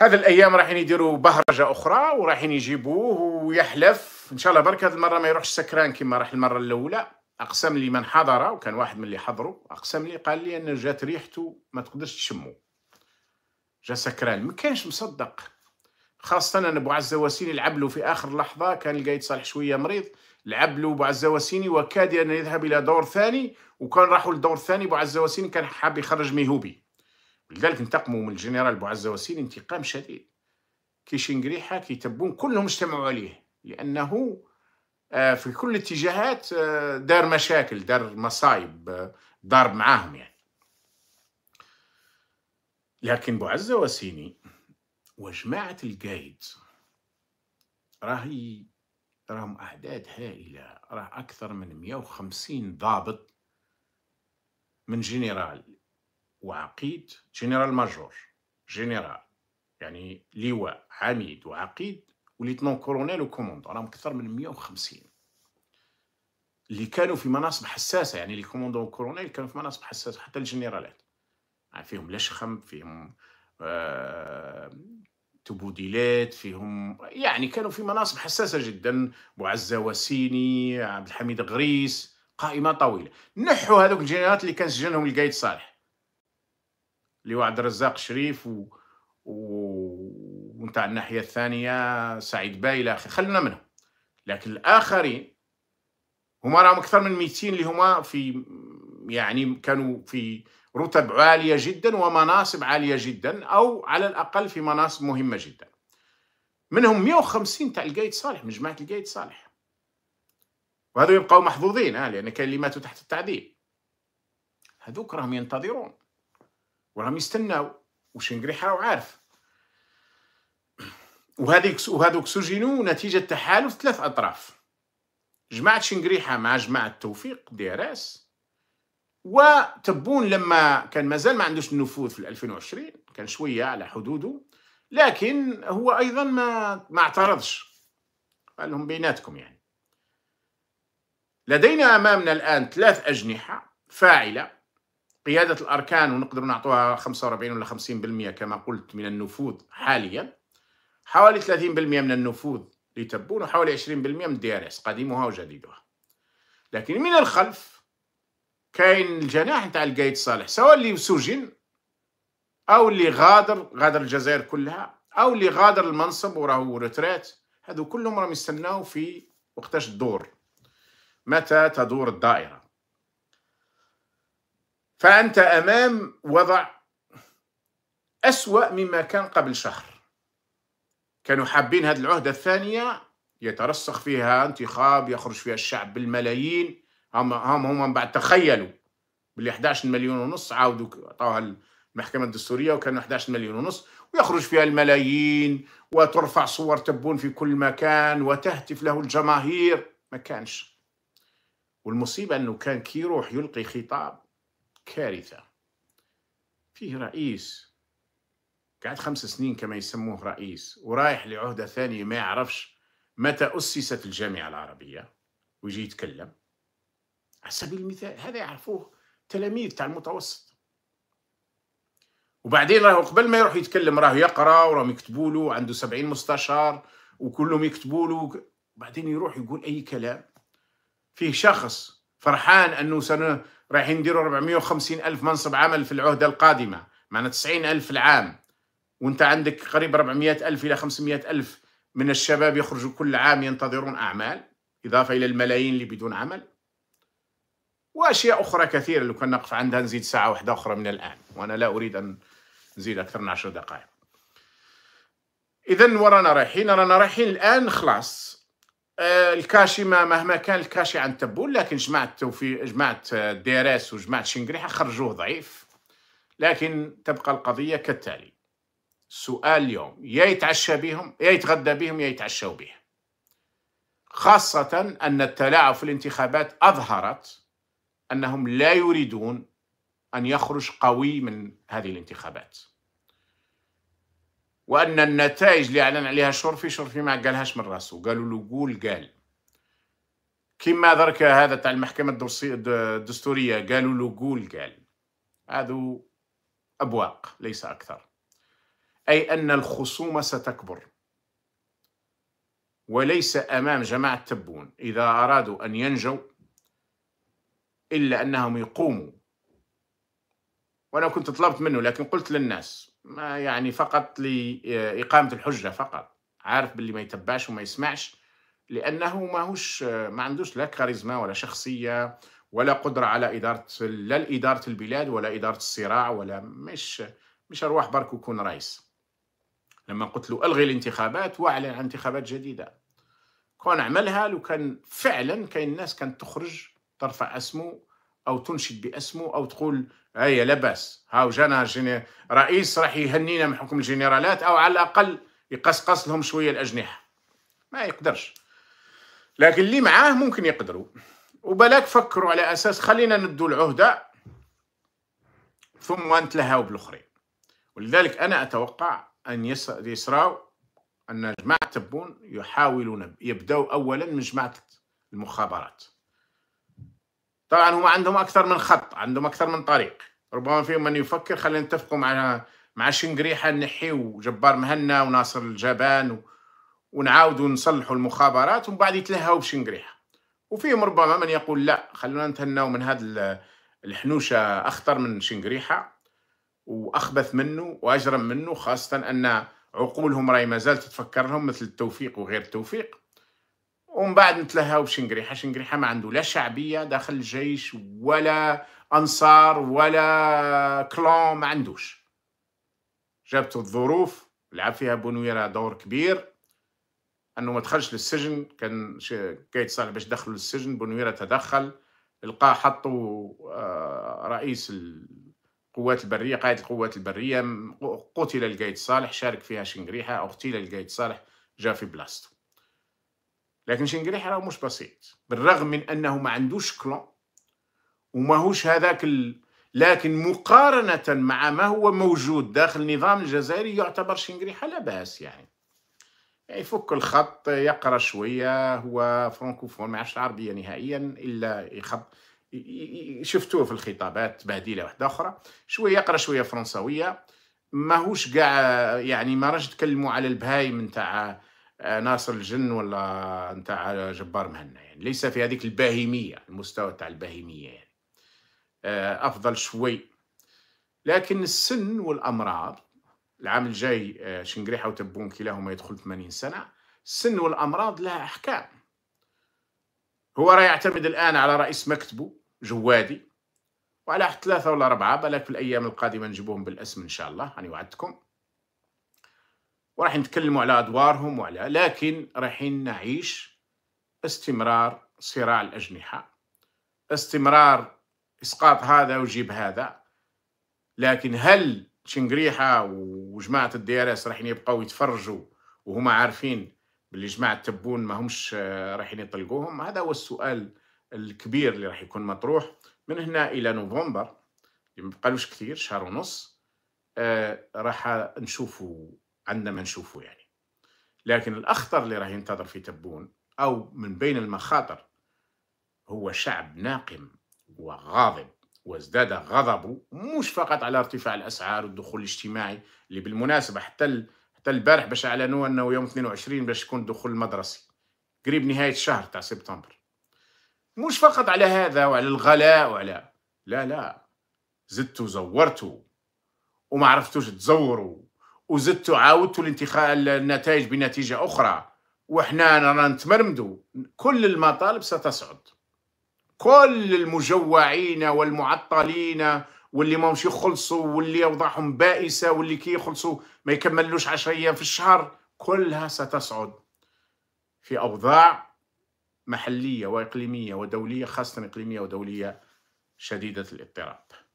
هذا الايام رايحين يديروا بهرجه اخرى ورايحين يجيبوه ويحلف ان شاء الله برك هذه المره ما يروحش سكران كما راح المره الاولى اقسم لي من حضر وكان واحد من اللي حضروا اقسم لي قال لي ان جات ريحته ما تقدرش تشمه جا سكران ما كانش مصدق خاصة أن أبو عزة واسيني لعب له في آخر لحظة كان لقيت صالح شوية مريض لعب له أبو عزة واسيني وكاد أن يذهب إلى دور ثاني وكان راحوا للدور الثاني أبو عزة واسيني كان حاب يخرج ميهوبي لذلك انتقموا من الجنرال بوعزة وسيل انتقام شديد كيشنجريحة كيتبون كلهم اجتمعوا عليه لأنه آه، في كل الاتجاهات آه، دار مشاكل دار مصايب ضارب آه، معاهم يعني لكن بوعزة وسيني وجماعة القايد راهي راهم أعداد هائلة راه أكثر من 150 ضابط من جنرال وعقيد جنرال ماجور جنرال يعني لواء عميد وعقيد وليتنون كولونيل وكوموند راهم اكثر من 150 اللي كانوا في مناصب حساسه يعني لي كوموندون وكولونيل كانوا في مناصب حساسه حتى الجنرالات يعني فيهم لشخم فيهم آه تبوديلات فيهم يعني كانوا في مناصب حساسه جدا بوعزه وسيني عبد الحميد غريس قائمه طويله نحوا هذوك الجنرالات اللي كان سجنهم القايد صالح اللي هو عبد الرزاق شريف و... ونتاع الناحيه الثانيه سعيد باي الى اخره خلونا منهم لكن الاخرين هما راهم اكثر من 200 اللي هما في يعني كانوا في رتب عاليه جدا ومناصب عاليه جدا او على الاقل في مناصب مهمه جدا منهم 150 تاع القايد صالح من جماعه القايد صالح وهذو يبقاو محظوظين ها آه، لان كاين اللي ماتوا تحت التعذيب هذوك راهم ينتظرون وراهم يستناو وشنقريح راهو عارف وهذيك وهذوك سجنوا نتيجة تحالف ثلاث أطراف جماعة شنقريحة مع جماعة توفيق دي ار اس وتبون لما كان مازال ما عندوش النفوذ في 2020 كان شوية على حدوده لكن هو أيضا ما ما اعترضش قال لهم بيناتكم يعني لدينا أمامنا الآن ثلاث أجنحة فاعلة قيادة الأركان ونقدر نعطوها 45 ولا 50% كما قلت من النفوذ حاليا حوالي 30% من النفوذ لتبون وحوالي 20% من دي قديمها وجديدها لكن من الخلف كاين الجناح نتاع القايد صالح سواء اللي سجن او اللي غادر غادر الجزائر كلها او اللي غادر المنصب وراه ريتريت هذو كلهم راهم يستناو في وقتاش الدور متى تدور الدائره فأنت أمام وضع أسوأ مما كان قبل شهر كانوا حابين هذه العهدة الثانية يترسخ فيها انتخاب يخرج فيها الشعب بالملايين هم هم, هم من بعد تخيلوا بال 11 مليون ونص عاودوا عطاوها المحكمة الدستورية وكانوا 11 مليون ونص ويخرج فيها الملايين وترفع صور تبون في كل مكان وتهتف له الجماهير ما كانش والمصيبة أنه كان كي يروح يلقي خطاب كارثة فيه رئيس قعد خمس سنين كما يسموه رئيس ورايح لعهدة ثانية ما يعرفش متى أسست الجامعة العربية ويجي يتكلم على سبيل المثال هذا يعرفوه تلاميذ تاع المتوسط وبعدين راهو قبل ما يروح يتكلم راهو يقرا وراهم يكتبوا له عنده 70 مستشار وكلهم يكتبوا له وبعدين يروح يقول اي كلام فيه شخص فرحان انه سنه رايحين نديروا 450 الف منصب عمل في العهده القادمه معنا 90 الف العام وانت عندك قريب 400 الف الى 500 الف من الشباب يخرجوا كل عام ينتظرون اعمال اضافه الى الملايين اللي بدون عمل واشياء اخرى كثيره لو كان نقف عندها نزيد ساعه واحده اخرى من الان وانا لا اريد ان نزيد اكثر من 10 دقائق اذا ورانا رايحين رانا رايحين الان خلاص آه، الكاشي ما مهما كان الكاشي عن تبول لكن جماعة توفيق جماعة آه، ديراس وجماعة شنقريحة خرجوه ضعيف لكن تبقى القضية كالتالي سؤال اليوم يا يتعشى بهم يا يتغدى بهم يا يتعشوا به خاصة أن التلاعب في الانتخابات أظهرت أنهم لا يريدون أن يخرج قوي من هذه الانتخابات وان النتائج اللي اعلن عليها شرفي شرفي ما قالهاش من راسه قالوا له قول قال كما درك هذا تاع المحكمه الدستوريه قالوا له قول قال هذو ابواق ليس اكثر اي ان الخصومه ستكبر وليس امام جماعه تبون اذا ارادوا ان ينجوا الا انهم يقوموا وانا كنت طلبت منه لكن قلت للناس ما يعني فقط لإقامة الحجة فقط عارف باللي ما يتبعش وما يسمعش لأنه ما هوش ما عندوش لا كاريزما ولا شخصية ولا قدرة على إدارة لا إدارة البلاد ولا إدارة الصراع ولا مش مش أرواح برك يكون رئيس لما قلت له ألغي الانتخابات وأعلن عن انتخابات جديدة كون عملها لو كان فعلا كاين ناس كانت تخرج ترفع اسمه او تنشد باسمه او تقول هيا لا باس هاو جانا جيني... رئيس راح يهنينا من حكم الجنرالات او على الاقل يقصقص لهم شويه الاجنحه ما يقدرش لكن اللي معاه ممكن يقدروا وبلاك فكروا على اساس خلينا ندوا العهده ثم نتلهاو بالاخرين ولذلك انا اتوقع ان يسراو ان جماعه تبون يحاولون يبداوا اولا من جماعه المخابرات طبعا هما عندهم اكثر من خط عندهم اكثر من طريق ربما فيهم من يفكر خلينا نتفقوا مع مع شنقريحه نحي جبار مهنا وناصر الجبان ونعاودوا نصلحوا المخابرات ومن بعد يتلهوا بشنقريحه وفيهم ربما من يقول لا خلونا نتهناو من هذا الحنوشه اخطر من شنقريحه واخبث منه واجرم منه خاصه ان عقولهم راهي مازال تتفكر لهم مثل التوفيق وغير التوفيق ومن بعد نتلهاو بشنقريحه شنقريحه ما عنده لا شعبيه داخل الجيش ولا انصار ولا كلون ما عندوش جابته الظروف لعب فيها بونويرا دور كبير انه ما دخلش للسجن كان قايد صالح باش دخلوا للسجن بونويرا تدخل لقى حطوا آه، رئيس القوات البريه قائد القوات البريه قتل القايد صالح شارك فيها شنقريحه او اغتيل القايد صالح جا في بلاصته لكن شنقريح راه مش بسيط بالرغم من أنه ما عندوش كلون وماهوش هذاك ال... لكن مقارنة مع ما هو موجود داخل النظام الجزائري يعتبر شنقريحة لا بأس يعني يفك الخط يقرا شويه هو فرانكوفون ما يعرفش العربيه نهائيا الا يخط شفتوه في الخطابات بديلة واحده اخرى شويه يقرا شويه فرنساويه ماهوش قاع يعني ما راش تكلموا على البهايم نتاع آه، ناصر الجن ولا نتاع جبار مهنا يعني ليس في هذيك البهيميه المستوى تاع البهيميه يعني آه، افضل شوي لكن السن والامراض العام الجاي آه، شنقريحه وتبون كلاهما يدخل 80 سنه السن والامراض لها احكام هو راه يعتمد الان على رئيس مكتبه جوادي وعلى ثلاثه ولا اربعه بالك في الايام القادمه نجيبوهم بالاسم ان شاء الله انا وعدتكم وراح نتكلموا على ادوارهم وعلى لكن راح نعيش استمرار صراع الاجنحه استمرار اسقاط هذا وجيب هذا لكن هل شنقريحه وجماعه الدي ار اس رايحين يبقاو يتفرجوا وهما عارفين باللي جماعه تبون ما همش آه، رايحين يطلقوهم هذا هو السؤال الكبير اللي راح يكون مطروح من هنا الى نوفمبر ما بقالوش كثير شهر ونص آه راح نشوفوا عندنا ما نشوفه يعني لكن الأخطر اللي راه ينتظر في تبون أو من بين المخاطر هو شعب ناقم وغاضب وازداد غضبه مش فقط على ارتفاع الاسعار والدخول الاجتماعي اللي بالمناسبه حتى ال... حتى البارح باش اعلنوا انه يوم 22 باش يكون الدخول المدرسي قريب نهايه الشهر تاع سبتمبر مش فقط على هذا وعلى الغلاء وعلى لا لا زدتوا زورتوا وما عرفتوش تزوروا وزدتوا عاودتوا النتائج بنتيجه اخرى واحنا رانا نتمرمدوا كل المطالب ستصعد كل المجوعين والمعطلين واللي ما مش يخلصوا واللي اوضاعهم بائسه واللي كي يخلصوا ما يكملوش 10 ايام في الشهر كلها ستصعد في اوضاع محليه واقليميه ودوليه خاصه اقليميه ودوليه شديده الاضطراب